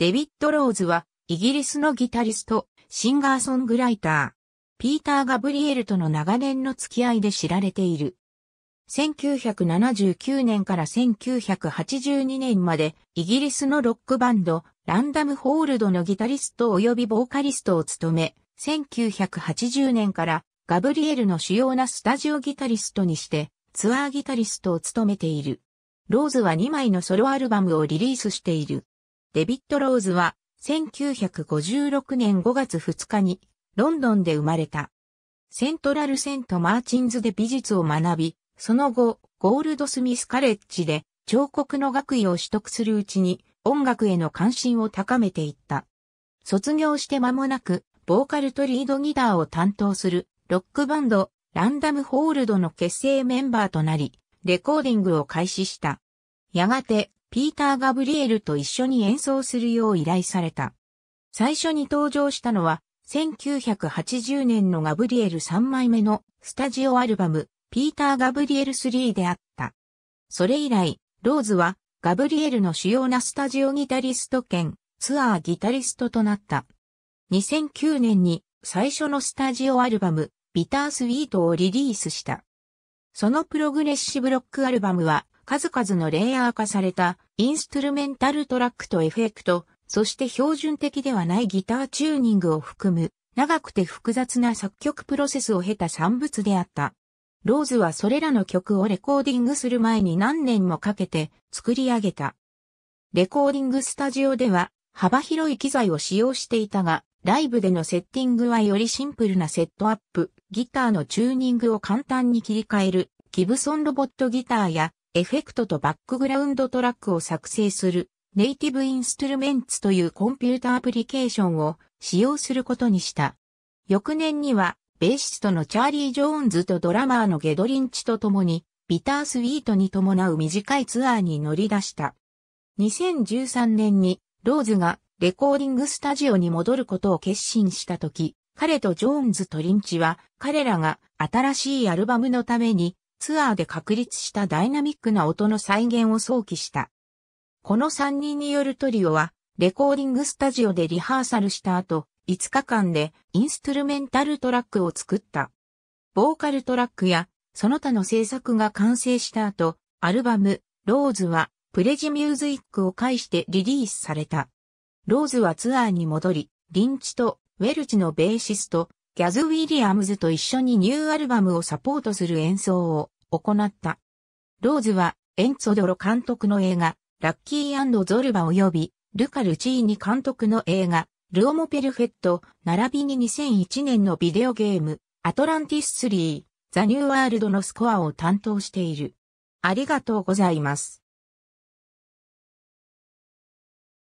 デビッド・ローズは、イギリスのギタリスト、シンガーソングライター、ピーター・ガブリエルとの長年の付き合いで知られている。1979年から1982年まで、イギリスのロックバンド、ランダム・ホールドのギタリスト及びボーカリストを務め、1980年からガブリエルの主要なスタジオギタリストにして、ツアーギタリストを務めている。ローズは2枚のソロアルバムをリリースしている。デビッド・ローズは1956年5月2日にロンドンで生まれた。セントラルセント・マーチンズで美術を学び、その後、ゴールドスミス・カレッジで彫刻の学位を取得するうちに音楽への関心を高めていった。卒業して間もなく、ボーカルとリードギターを担当するロックバンド、ランダムホールドの結成メンバーとなり、レコーディングを開始した。やがて、ピーター・ガブリエルと一緒に演奏するよう依頼された。最初に登場したのは、1980年のガブリエル3枚目のスタジオアルバム、ピーター・ガブリエル3であった。それ以来、ローズはガブリエルの主要なスタジオギタリスト兼ツアーギタリストとなった。2009年に最初のスタジオアルバム、ビタースイートをリリースした。そのプログレッシブロックアルバムは、数々のレイヤー化されたインストゥルメンタルトラックとエフェクト、そして標準的ではないギターチューニングを含む長くて複雑な作曲プロセスを経た産物であった。ローズはそれらの曲をレコーディングする前に何年もかけて作り上げた。レコーディングスタジオでは幅広い機材を使用していたが、ライブでのセッティングはよりシンプルなセットアップ、ギターのチューニングを簡単に切り替えるギブソンロボットギターやエフェクトとバックグラウンドトラックを作成するネイティブインストゥルメンツというコンピュータアプリケーションを使用することにした。翌年には、ベーシストのチャーリー・ジョーンズとドラマーのゲドリンチと共に、ビタースウィートに伴う短いツアーに乗り出した。2013年に、ローズがレコーディングスタジオに戻ることを決心した時、彼とジョーンズとリンチは、彼らが新しいアルバムのためにツアーで確立したダイナミックな音の再現を想起した。この3人によるトリオは、レコーディングスタジオでリハーサルした後、5日間でインストゥルメンタルトラックを作った。ボーカルトラックや、その他の制作が完成した後、アルバム、ローズは、プレジミューズイックを介してリリースされた。ローズはツアーに戻り、リンチとウェルチのベーシスト、ギャズ・ウィリアムズと一緒にニューアルバムをサポートする演奏を行った。ローズは、エンツォドロ監督の映画、ラッキーゾルバ及び、ルカ・ルチーニ監督の映画、ルオモペルフェット、並びに2001年のビデオゲーム、アトランティス3、ザ・ニューワールドのスコアを担当している。ありがとうございます。